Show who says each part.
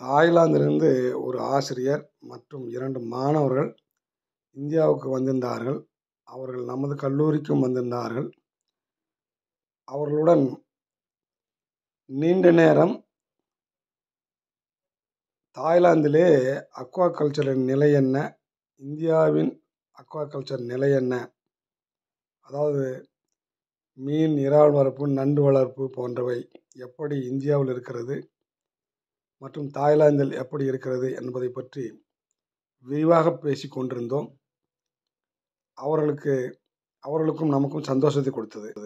Speaker 1: தாய்லாந்திலிருந்து ஒரு ஆசிரியர் மற்றும் இரண்டு மாணவர்கள் இந்தியாவுக்கு வந்திருந்தார்கள் அவர்கள் நமது கல்லூரிக்கும் வந்திருந்தார்கள் அவர்களுடன் நீண்ட நேரம் தாய்லாந்திலே அக்வா கல்ச்சரின் நிலை என்ன இந்தியாவின் அக்வா கல்ச்சர் நிலை என்ன அதாவது மீன் இறால் வளர்ப்பு நண்டு வளர்ப்பு போன்றவை எப்படி இந்தியாவில் இருக்கிறது மற்றும் தாய்லாந்தில் எப்படி இருக்கிறது என்பதை பற்றி விரிவாக பேசி கொண்டிருந்தோம் அவர்களுக்கு அவர்களுக்கும் நமக்கும் சந்தோஷத்தை கொடுத்தது